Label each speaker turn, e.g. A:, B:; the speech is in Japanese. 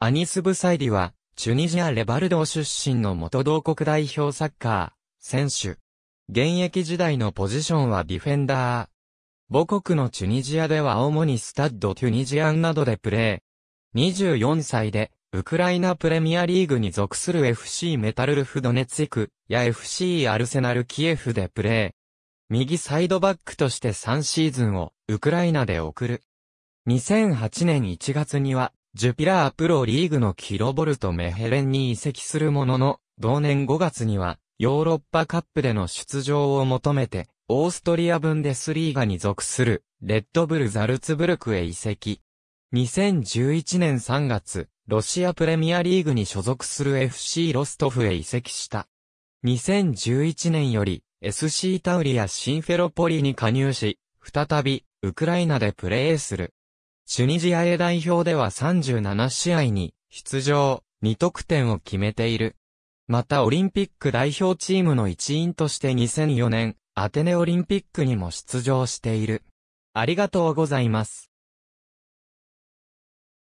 A: アニス・ブサイリは、チュニジア・レバルドー出身の元同国代表サッカー、選手。現役時代のポジションはディフェンダー。母国のチュニジアでは主にスタッド・チュニジアンなどでプレー。24歳で、ウクライナプレミアリーグに属する FC メタルルフドネツィクや FC アルセナルキエフでプレー。右サイドバックとして3シーズンをウクライナで送る。2008年1月にはジュピラープロリーグのキロボルト・メヘレンに移籍するものの、同年5月には、ヨーロッパカップでの出場を求めて、オーストリアブンデスリーガに属する、レッドブル・ザルツブルクへ移籍。2011年3月、ロシアプレミアリーグに所属する FC ロストフへ移籍した。2011年より SC タウリやシンフェロポリに加入し、再びウクライナでプレーする。チュニジア A 代表では37試合に出場、2得点を決めている。またオリンピック代表チームの一員として2004年、アテネオリンピックにも出場している。ありがとうございます。